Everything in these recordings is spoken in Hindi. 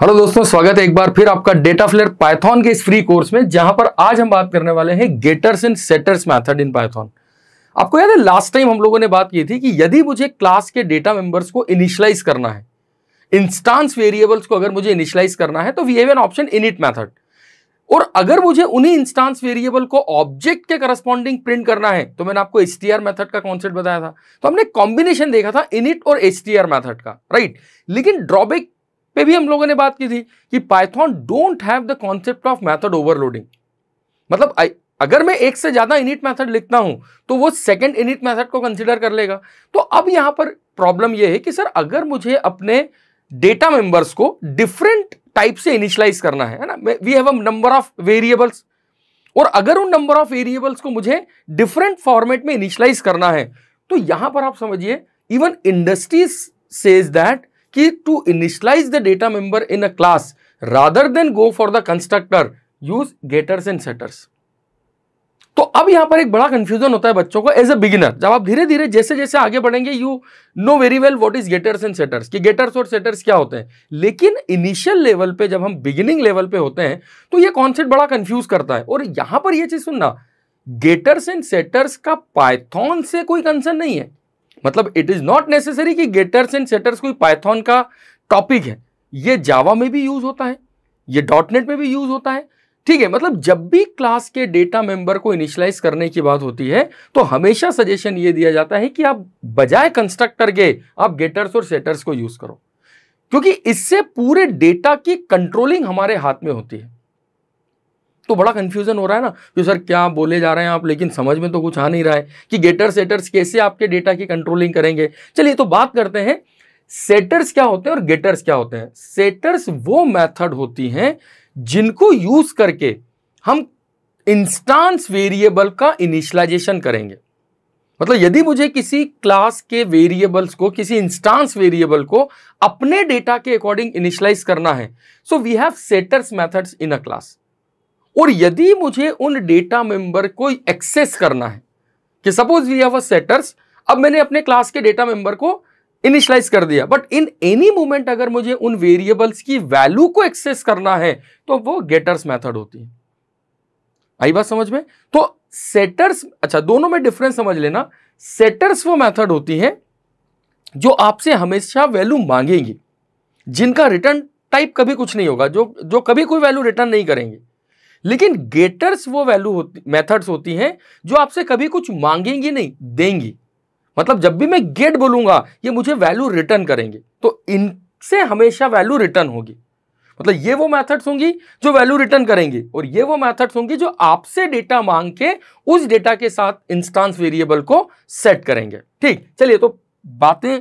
हेलो दोस्तों स्वागत है एक बार फिर आपका डेटा फ्लेयर पाइथन के इस फ्री कोर्स में जहां पर आज हम बात करने वाले हैं getters and setters method in Python आपको याद है लास्ट टाइम हम लोगों ने बात की थी कि यदि मुझे क्लास के डेटा मेंबर्स को इनिशलाइज करना है इंस्टांस वेरिएबल्स को अगर मुझे इनिशलाइज करना है तो we have an option init method और अगर मुझे उन्हीं इंस्टांस वेरिएबल को ऑब्जेक्ट के करस्पॉन्डिंग प्रिंट करना है तो मैंने आपको एस मेथड का कॉन्सेप्ट बताया था तो हमने कॉम्बिनेशन देखा था इनिट और एस मेथड का राइट लेकिन ड्रॉबैक पे भी हम लोगों ने बात की थी कि Python don't have the concept of method overloading मतलब I, अगर मैं एक से ज़्यादा इनिट मैथड लिखता हूं तो वो सेकंड इनिट मैथड को कंसिडर कर लेगा तो अब यहां पर प्रॉब्लम ये है कि सर अगर मुझे अपने डेटा मेंबर्स को डिफरेंट टाइप से इनिशलाइज करना है ना we have a number of variables और अगर उन नंबर ऑफ वेरिएबल्स को मुझे डिफरेंट फॉर्मेट में इनिशलाइज करना है तो यहां पर आप समझिए इवन इंडस्ट्रीज सेज दैट कि to initialise the data member in a class rather than go for the constructor use getters and setters तो अब यहां पर एक बड़ा कंफ्यूजन होता है बच्चों को एज ए बिगिनर जब आप धीरे धीरे जैसे जैसे आगे बढ़ेंगे you know very well what is getters and setters कि गेटर्स और सेटर्स क्या होते हैं लेकिन इनिशियल लेवल पे जब हम बिगिनिंग लेवल पे होते हैं तो ये कॉन्सेप्ट बड़ा कंफ्यूज करता है और यहां पर यह चीज सुनना गेटर्स एंड सेटर्स का पाइथॉन से कोई कंसर्न नहीं है मतलब इट इज नॉट नेसेसरी कि गेटर्स एंड सेटर्स कोई पाइथन का टॉपिक है ये जावा में भी यूज होता है ये डॉटनेट में भी यूज होता है ठीक है मतलब जब भी क्लास के डेटा मेंबर को इनिशलाइज करने की बात होती है तो हमेशा सजेशन ये दिया जाता है कि आप बजाय कंस्ट्रक्टर के आप गेटर्स और सेटर्स को यूज करो क्योंकि इससे पूरे डेटा की कंट्रोलिंग हमारे हाथ में होती है तो बड़ा कंफ्यूजन हो रहा है ना कि सर क्या बोले जा रहे हैं आप लेकिन समझ में तो कुछ आ नहीं रहा है कि गेटर सेटर्स कैसे आपके डेटा की कंट्रोलिंग करेंगे चलिए तो बात करते हैं सेटर्स क्या होते हैं और गेटर्स क्या होते हैं सेटर्स वो मेथड होती हैं जिनको यूज करके हम इंस्टांस वेरिएबल का इनिशलाइजेशन करेंगे मतलब यदि मुझे किसी क्लास के वेरिएबल्स को किसी इंस्टांस वेरिएबल को अपने डेटा के अकॉर्डिंग इनिशलाइज करना है so we have setters methods in a class और यदि मुझे उन डेटा मेंबर को एक्सेस करना है कि सपोज वी हैव सेटर्स अब मैंने अपने क्लास के डेटा मेंबर को इनिशलाइज कर दिया बट इन एनी मोमेंट अगर मुझे उन वेरिएबल्स की वैल्यू को एक्सेस करना है तो वो गेटर्स मेथड होती है आई बात समझ में तो सेटर्स अच्छा दोनों में डिफरेंस समझ लेना सेटर्स वो मेथड होती है जो आपसे हमेशा वैल्यू मांगेंगी जिनका रिटर्न टाइप कभी कुछ नहीं होगा जो जो कभी कोई वैल्यू रिटर्न नहीं करेंगे लेकिन गेटर्स वो वैल्यू होती मेथड्स होती हैं जो आपसे कभी कुछ मांगेंगी नहीं देंगी मतलब जब भी मैं गेट बोलूंगा ये मुझे वैल्यू रिटर्न करेंगे तो इनसे हमेशा वैल्यू रिटर्न होगी मतलब ये वो मेथड्स होंगी जो वैल्यू रिटर्न करेंगी और ये वो मेथड्स होंगी जो आपसे डेटा मांग के उस डेटा के साथ इंस्टांस वेरिएबल को सेट करेंगे ठीक चलिए तो बातें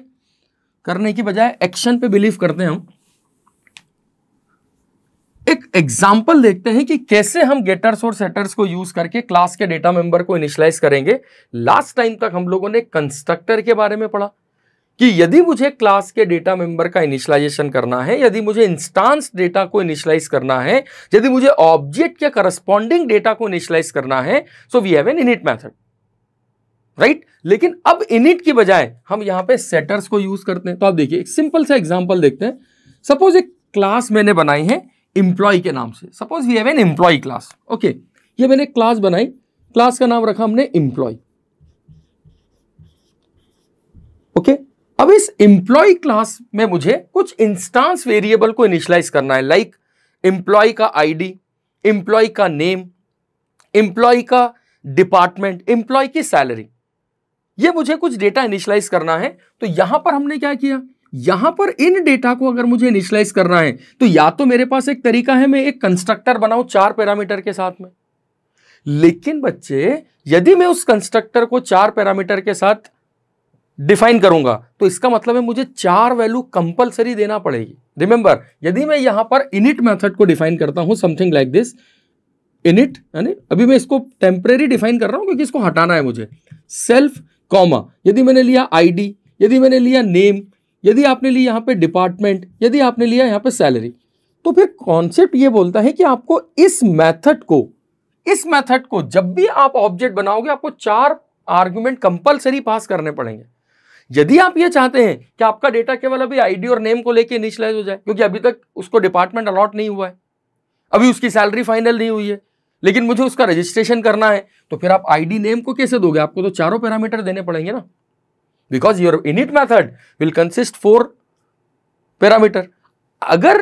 करने की बजाय एक्शन पे बिलीव करते हैं हम एक एग्जाम्पल देखते हैं कि कैसे हम गेटर्स और सेटर्स को यूज करके क्लास के डेटा मेंबर को इनिशलाइज करेंगे लास्ट टाइम तक हम लोगों ने कंस्ट्रक्टर के बारे में पढ़ा कि यदि मुझे क्लास के डेटा मेंबर का इनिशलाइजेशन करना है यदि मुझे इंस्टांस डेटा को इनिशलाइज करना है यदि मुझे ऑब्जेक्ट के करस्पॉन्डिंग डेटा को इनिशलाइज करना है so we have an init method right लेकिन अब इनिट की बजाय हम यहां पे सेटर्स को यूज करते हैं तो आप देखिए एक सिंपल सा एग्जाम्पल देखते हैं सपोज एक क्लास मैंने बनाई है एम्प्लॉय के नाम से suppose we have an employee class okay ये मैंने क्लास बनाई क्लास का नाम रखा हमने एम्प्लॉय ओके okay? अब इस एम्प्लॉय क्लास में मुझे कुछ इंस्टांस वेरिएबल को इनिशलाइज करना है लाइक एम्प्लॉय का आईडी एम्प्लॉय का नेम एम्प्लॉय का डिपार्टमेंट एम्प्लॉय की सैलरी ये मुझे कुछ डेटा इनिशलाइज करना है तो यहां पर हमने क्या किया यहां पर इन डेटा को अगर मुझे इनिशलाइज करना है तो या तो मेरे पास एक तरीका है मैं एक कंस्ट्रक्टर बनाऊं चार पैरामीटर के साथ में लेकिन बच्चे यदि मैं उस कंस्ट्रक्टर को चार पैरामीटर के साथ डिफाइन करूंगा तो इसका मतलब है मुझे चार वैल्यू कंपलसरी देना पड़ेगी रिमेंबर यदि मैं यहां पर इनिट मेथड को डिफाइन करता हूं समथिंग लाइक दिस इनिट यानी अभी मैं इसको टेम्परेरी डिफाइन कर रहा हूं क्योंकि इसको हटाना है मुझे सेल्फ कॉमा यदि मैंने लिया आईडी यदि मैंने लिया नेम यदि आपने लिया यहाँ पे डिपार्टमेंट यदि आपने लिया यहाँ पे सैलरी तो फिर कॉन्सेप्ट ये बोलता है कि आपको इस मेथड को इस मेथड को जब भी आप ऑब्जेक्ट बनाओगे आपको चार आर्ग्यूमेंट कंपलसरी पास करने पड़ेंगे यदि आप ये चाहते हैं कि आपका डेटा केवल अभी आईडी और नेम को लेकर निचलाइज हो जाए क्योंकि अभी तक उसको डिपार्टमेंट अलॉट नहीं हुआ है अभी उसकी सैलरी फाइनल नहीं हुई है लेकिन मुझे उसका रजिस्ट्रेशन करना है तो फिर आप आईडी नेम को कैसे दोगे आपको तो चारों पैरामीटर देने पड़ेंगे ना because your init method will consist four parameter अगर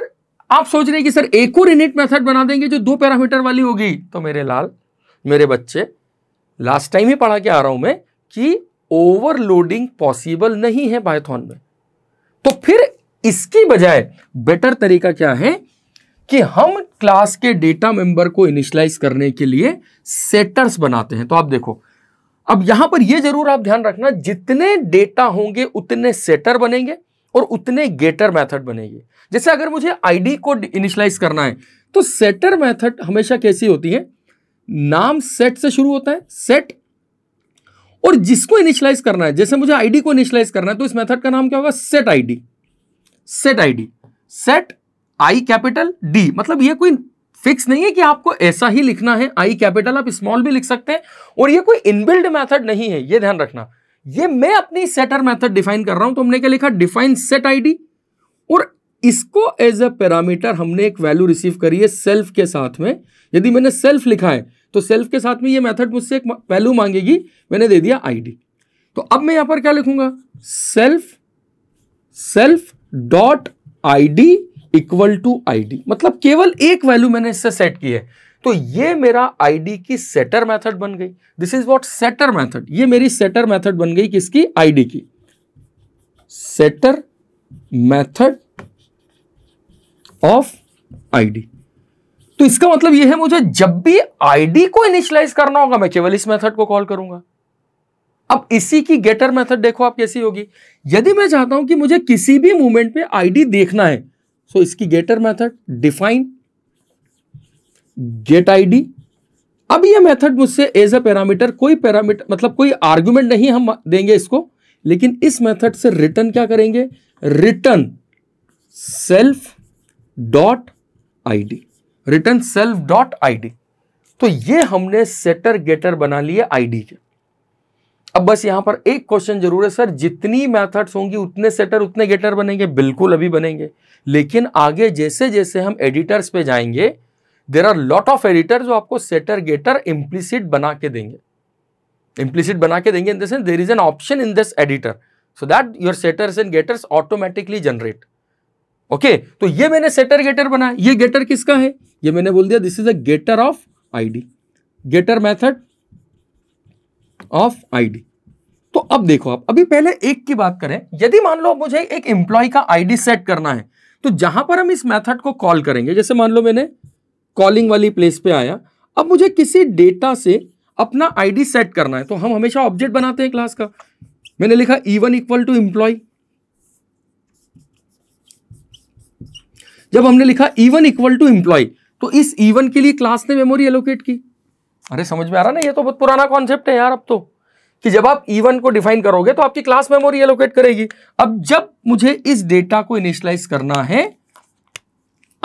आप सोच रहे हैं कि सर एक और इनिट मेथड बना देंगे जो दो पैरामीटर वाली होगी तो मेरे लाल मेरे बच्चे लास्ट टाइम ही पढ़ा के आ रहा हूं मैं कि ओवरलोडिंग पॉसिबल नहीं है पाइथॉन में तो फिर इसकी बजाय बेटर तरीका क्या है कि हम क्लास के डेटा मेंबर को इनिशलाइज करने के लिए सेटर्स बनाते हैं तो आप देखो अब यहां पर यह जरूर आप ध्यान रखना जितने डेटा होंगे उतने सेटर बनेंगे और उतने गेटर मेथड बनेंगे जैसे अगर मुझे आईडी को इनिशलाइज करना है तो सेटर मेथड हमेशा कैसी होती है नाम सेट से शुरू होता है सेट और जिसको इनिशलाइज करना है जैसे मुझे आईडी को इनिशलाइज करना है तो इस मेथड का नाम क्या होगा set ID set ID set I capital D मतलब ये कोई फिक्स नहीं है कि आपको ऐसा ही लिखना है आई कैपिटल आप स्मॉल भी लिख सकते हैं और ये कोई इनबिल्ड मेथड नहीं है ये ध्यान रखना ये मैं अपनी सेटर मेथड डिफाइन कर रहा हूं तो हमने क्या लिखा डिफाइन सेट आईडी और इसको एज अ पैरामीटर हमने एक वैल्यू रिसीव करी है सेल्फ के साथ में यदि मैंने सेल्फ लिखा है तो सेल्फ के साथ में ये मेथड मुझसे एक वैल्यू मांगेगी मैंने दे दिया आईडी तो अब मैं यहां पर क्या लिखूंगा self self dot ID equal to ID मतलब केवल एक वैल्यू मैंने इससे सेट की है तो ये मेरा आईडी की सेटर मेथड बन गई this is what setter method ये मेरी सेटर मेथड बन गई किसकी आईडी की सेटर मेथड ऑफ आईडी तो इसका मतलब यह है मुझे जब भी आईडी को इनिशियलाइज करना होगा मैं केवल इस मेथड को कॉल करूंगा अब इसी की गेटर मेथड देखो आप कैसी होगी यदि मैं चाहता हूं कि मुझे किसी भी मूवमेंट में आईडी देखना है सो so, इसकी getter method define get ID अब ये मेथड मुझसे एज अ पैरामीटर कोई पैरामीटर मतलब कोई आर्ग्यूमेंट नहीं हम देंगे इसको लेकिन इस मेथड से रिटर्न क्या करेंगे return self dot ID return self dot ID तो ये हमने सेटर गेटर बना लिए आईडी के अब बस यहां पर एक क्वेश्चन जरूर है सर जितनी मैथड्स होंगी उतने सेटर उतने गेटर बनेंगे बिल्कुल अभी बनेंगे लेकिन आगे जैसे जैसे हम एडिटर्स पे जाएंगे there are lot of editor जो आपको सेटर गेटर इम्प्लीसिड बना के देंगे इम्प्लीसिड बना के देंगे in these there is an option in this editor so that your setters and getters automatically generate okay तो ये मैंने सेटर गेटर बनाया ये गेटर किसका है ये मैंने बोल दिया this is a getter of ID getter method of ID तो अब देखो आप अभी पहले एक की बात करें यदि मान लो मुझे एक एम्प्लॉय का आईडी सेट करना है तो जहां पर हम इस मेथड को कॉल करेंगे जैसे मान लो मैंने कॉलिंग वाली प्लेस पे आया अब मुझे किसी डेटा से अपना आईडी सेट करना है तो हम हमेशा ऑब्जेक्ट बनाते हैं क्लास का मैंने लिखा इवन इक्वल टू इंप्लॉय जब हमने लिखा इवन इक्वल टू इंप्लॉय तो इस इवन e के लिए क्लास ने मेमोरी एलोकेट की अरे समझ में आ रहा ना ये तो बहुत पुराना कॉन्सेप्ट है यार अब तो कि जब आप E1 को डिफाइन करोगे तो आपकी क्लास मेमोरी एलोकेट करेगी अब जब मुझे इस डेटा को इनिशलाइज करना है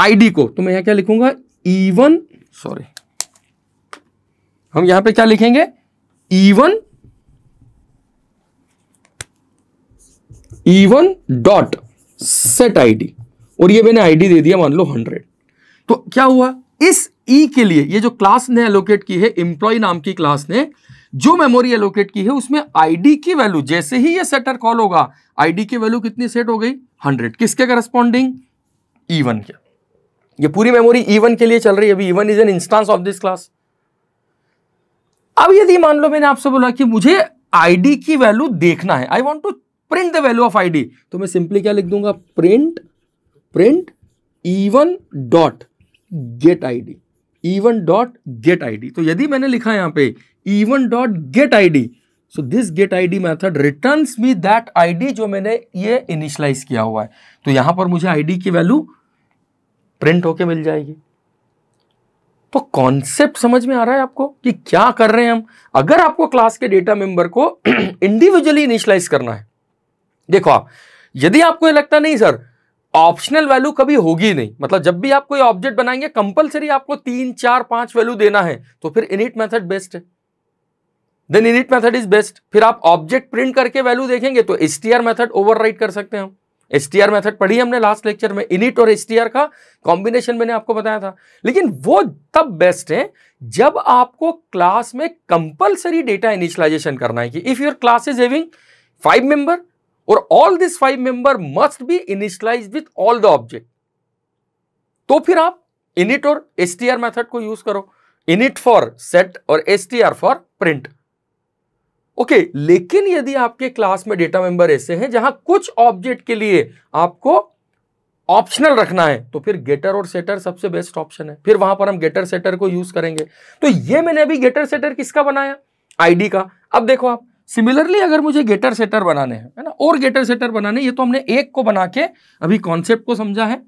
आईडी को तो मैं यहां क्या लिखूंगा E1 सॉरी हम यहां पे क्या लिखेंगे E1 E1 dot set ID और ये मैंने आईडी दे दिया मान लो हंड्रेड तो क्या हुआ इस ई e के लिए ये जो क्लास ने एलोकेट की है इंप्लॉय नाम की क्लास ने जो मेमोरी एलोकेट की है उसमें आईडी की वैल्यू जैसे ही ये सेटर कॉल होगा आईडी की वैल्यू कितनी सेट हो गई हंड्रेड किसके करस्पॉन्डिंग ई वन के ये पूरी मेमोरी ई e के लिए चल रही है अभी E is an instance of this class अब यदि मान लो मैंने आपसे बोला कि मुझे आईडी की वैल्यू देखना है I want to print the value of ID तो मैं सिंपली क्या लिख दूंगा print print E dot get ID E one dot get ID तो यदि मैंने लिखा यहां पे E one dot get ID so this get I D method return me that ID जो मैंने ये इनिशलाइज किया हुआ है तो यहां पर मुझे आईडी की वैल्यू प्रिंट होके मिल जाएगी तो कॉन्सेप्ट समझ में आ रहा है आपको कि क्या कर रहे हैं हम अगर आपको क्लास के डेटा मेंबर को इंडिविजुअली इनिशलाइज करना है देखो आप यदि आपको ये लगता नहीं सर ऑप्शनल वैल्यू कभी होगी नहीं मतलब जब भी आप कोई ऑब्जेक्ट बनाएंगे कंपलसरी आपको तीन चार पांच वैल्यू देना है तो फिर इनिट मेथड बेस्ट है then init method is best फिर आप ऑब्जेक्ट प्रिंट करके वैल्यू देखेंगे तो S T R method over कर सकते हैं हम एस टी आर मेथड पढ़ी हमने लास्ट लेक्चर में इनिट और एस टी आर का कॉम्बिनेशन मैंने आपको बताया था लेकिन वो तब बेस्ट है जब आपको क्लास में कंपलसरी डेटा इनिशलाइजेशन करना है कि if your class is having five member और all this five member must be initialize with all the object तो फिर आप इनिट और एस टी आर मैथड को यूज करो इनिट फॉर सेट और S T R for print okay okay, लेकिन यदि आपके क्लास में डेटा मेंबर ऐसे हैं जहां कुछ ऑब्जेक्ट के लिए आपको ऑप्शनल रखना है तो फिर गेटर और सेटर सबसे बेस्ट ऑप्शन है फिर वहां पर हम गेटर सेटर को यूज करेंगे तो ये मैंने अभी गेटर सेटर किसका बनाया आईडी का अब देखो आप सिमिलरली अगर मुझे गेटर सेटर बनाने हैं है ना और गेटर सेटर बनाने ये तो हमने एक को बना के अभी कॉन्सेप्ट को समझा है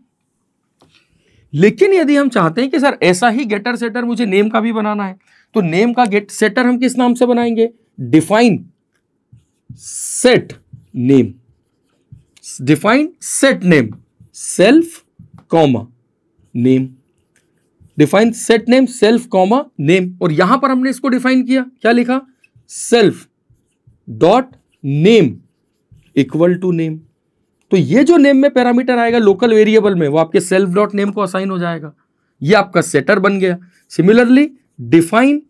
लेकिन यदि हम चाहते हैं कि सर ऐसा ही गेटर सेटर मुझे नेम का भी बनाना है तो नेम का गेट सेटर हम किस नाम से बनाएंगे define set name define set name self comma name define set name self comma name और यहां पर हमने इसको डिफाइन किया क्या लिखा self dot name equal to name तो ये जो नेम में पैरामीटर आएगा लोकल वेरिएबल में वो आपके सेल्फ डॉट नेम को असाइन हो जाएगा ये आपका सेटर बन गया similarly define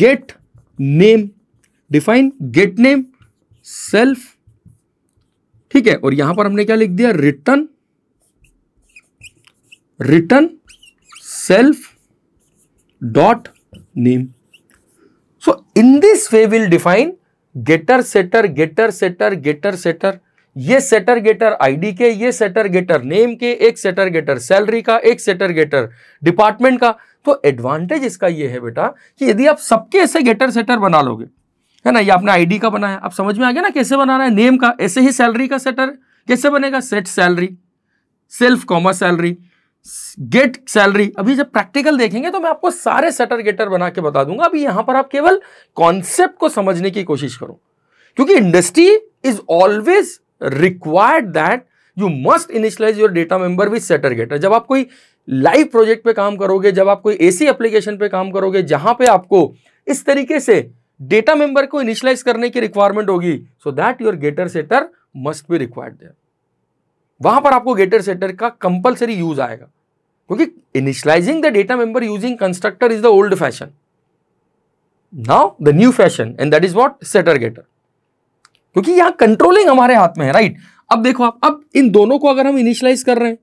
get name define get name self ठीक है और यहां पर हमने क्या लिख दिया return return self dot name so in this way will define getter setter getter setter getter setter ये सेटर गेटर आईडी के ये सेटर गेटर नेम के एक सेटर गेटर सैलरी का एक सेटर गेटर डिपार्टमेंट का तो एडवांटेज इसका ये है बेटा कि यदि आप सबके ऐसे गेटर सेटर बना लोगे है ना ये आपने आईडी का बनाया आप समझ में आ गया ना कैसे बनाना है नेम का ऐसे ही सैलरी का सेटर कैसे बनेगा set salary self comma salary get salary अभी जब प्रैक्टिकल देखेंगे तो मैं आपको सारे सेटर गेटर बना के बता दूंगा अभी यहां पर आप केवल कॉन्सेप्ट को समझने की कोशिश करो क्योंकि industry is always required that you must initialize your data member with setter getter जब आप कोई लाइव प्रोजेक्ट पे काम करोगे जब आप कोई एसी एप्लीकेशन पे काम करोगे जहां पे आपको इस तरीके से डेटा मेंबर को इनिशलाइज करने की रिक्वायरमेंट होगी so that your getter setter must be required there वहां पर आपको गेटर सेटर का कंपलसरी यूज आएगा क्योंकि initializing the data member using constructor is the old fashion now the new fashion and that is what setter getter क्योंकि यहां कंट्रोलिंग हमारे हाथ में है राइट अब देखो आप अब इन दोनों को अगर हम इनिशलाइज कर रहे हैं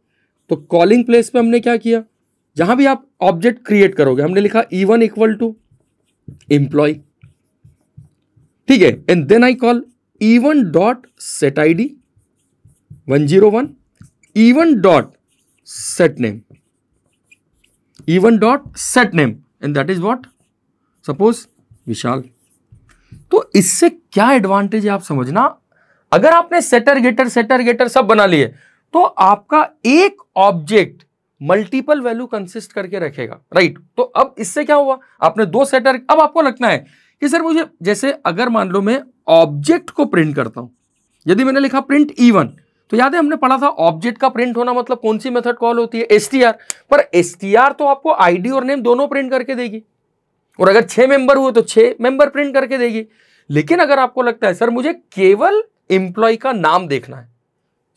तो कॉलिंग प्लेस पे हमने क्या किया जहां भी आप ऑब्जेक्ट क्रिएट करोगे हमने लिखा E one equal to employee ठीक है and then I call E one dot set I D one zero one E one dot set name E one dot set name and that is what suppose Vishal तो इससे क्या एडवांटेज है आप समझना अगर आपने सेटर गेटर सेटर गेटर सब बना लिए तो आपका एक ऑब्जेक्ट मल्टीपल वैल्यू कंसिस्ट करके रखेगा राइट तो अब इससे क्या हुआ आपने दो सेटर अब आपको लगना है कि सर मुझे जैसे अगर मान लो मैं ऑब्जेक्ट को प्रिंट करता हूं यदि मैंने लिखा प्रिंट ई वन तो याद है हमने पढ़ा था ऑब्जेक्ट का प्रिंट होना मतलब कौन सी मेथड कॉल होती है एस पर एस तो आपको आईडी और नेम दोनों प्रिंट करके देगी और अगर छह मेंबर हुए तो छह मेंबर प्रिंट करके देगी लेकिन अगर आपको लगता है सर मुझे केवल एम्प्लॉय का नाम देखना है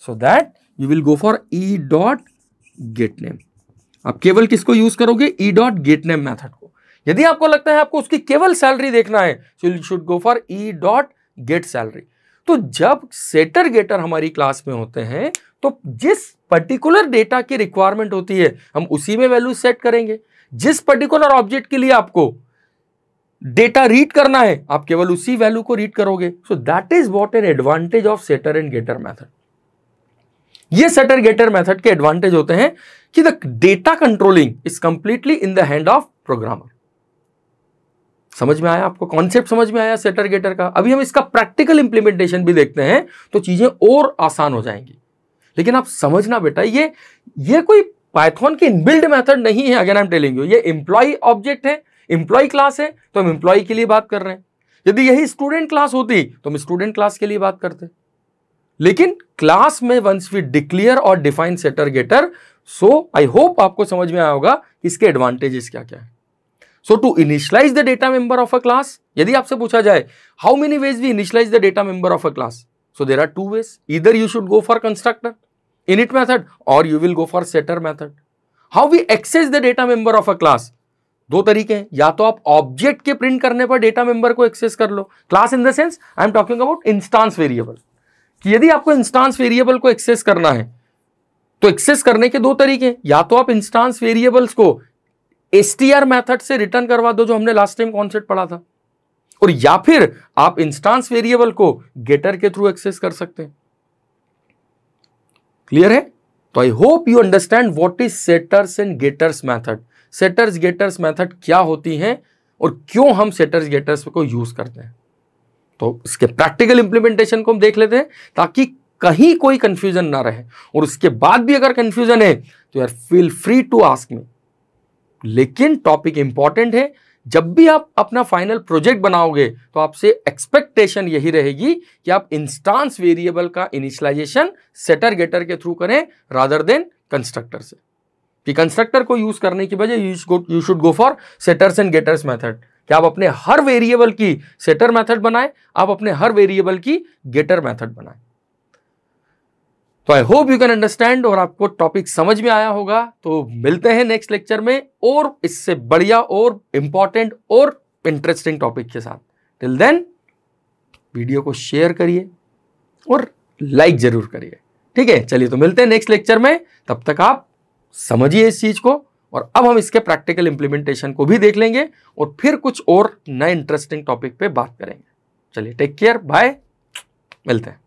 so that you will go for E dot get name आप केवल किसको यूज करोगे E dot get name method को यदि आपको लगता है आपको उसकी केवल सैलरी देखना है so you should go for E dot get salary तो जब सेटर गेटर हमारी क्लास में होते हैं तो जिस पर्टिकुलर डेटा की रिक्वायरमेंट होती है हम उसी में वैल्यू सेट करेंगे जिस पर्टिकुलर ऑब्जेक्ट के लिए आपको डेटा रीड करना है आप केवल उसी वैल्यू को रीड करोगे so that is what an advantage of setter and getter method ये सेटर गेटर मेथड के एडवांटेज होते हैं कि the data controlling is completely in the hand of programmer समझ में आया आपको कॉन्सेप्ट समझ में आया सेटर गेटर का अभी हम इसका प्रैक्टिकल इंप्लीमेंटेशन भी देखते हैं तो चीज़ें और आसान हो जाएंगी लेकिन आप समझना बेटा ये ये कोई पाइथॉन की इनबिल्ड मेथड नहीं है again I am telling you ये एम्प्लॉई ऑब्जेक्ट है एम्प्लॉय क्लास है तो हम एम्प्लॉय के लिए बात कर रहे हैं यदि यही स्टूडेंट क्लास होती तो हम स्टूडेंट क्लास के लिए बात करते लेकिन क्लास में वंस वी डिक्लियर और define setter getter so I hope आपको समझ में आया होगा इसके एडवांटेजेस क्या क्या है so to initialise the data member of a class यदि आपसे पूछा जाए how many ways we initialise the data member of a class so there are two ways इधर you should go for constructor init method और you will go for setter method how we access the data member of a class दो तरीके हैं या तो आप ऑब्जेक्ट के प्रिंट करने पर डेटा मेंबर को एक्सेस कर लो class in the sense I am talking about instance variable कि यदि आपको इंस्टांस वेरिएबल को एक्सेस करना है तो एक्सेस करने के दो तरीके हैं या तो आप इंस्टांस वेरिएबल्स को एस मेथड से रिटर्न करवा दो जो हमने लास्ट टाइम कॉन्सेप्ट पढ़ा था और या फिर आप इंस्टांस वेरिएबल को गेटर के थ्रू एक्सेस कर सकते हैं क्लियर है तो I hope you understand what is setters and getters method setters getters method क्या होती हैं और क्यों हम सेटर्स गेटर्स को यूज करते हैं तो इसके प्रैक्टिकल इंप्लीमेंटेशन को हम देख लेते हैं ताकि कहीं कोई कंफ्यूजन ना रहे और उसके बाद भी अगर कंफ्यूजन है तो यार feel free to ask me लेकिन टॉपिक इंपॉर्टेंट है जब भी आप अपना फाइनल प्रोजेक्ट बनाओगे तो आपसे एक्सपेक्टेशन यही रहेगी कि आप इंस्टांस वेरिएबल का इनिशलाइजेशन सेटर गेटर के थ्रू करें रादर देन कंस्ट्रक्टर से कि कंस्ट्रक्टर को यूज करने की बजाय you should go for setters and getters method कि आप अपने हर वेरिएबल की सेटर मेथड बनाएं आप अपने हर वेरिएबल की गेटर मेथड बनाएं तो I hope you can understand और आपको टॉपिक समझ में आया होगा तो मिलते हैं नेक्स्ट लेक्चर में और इससे बढ़िया और इम्पॉर्टेंट और इंटरेस्टिंग टॉपिक के साथ टिल देन वीडियो को शेयर करिए और लाइक जरूर करिए ठीक है चलिए तो मिलते हैं नेक्स्ट लेक्चर में तब तक आप समझिए इस चीज़ को और अब हम इसके प्रैक्टिकल इंप्लीमेंटेशन को भी देख लेंगे और फिर कुछ और नए इंटरेस्टिंग टॉपिक पे बात करेंगे चलिए टेक केयर बाय मिलते हैं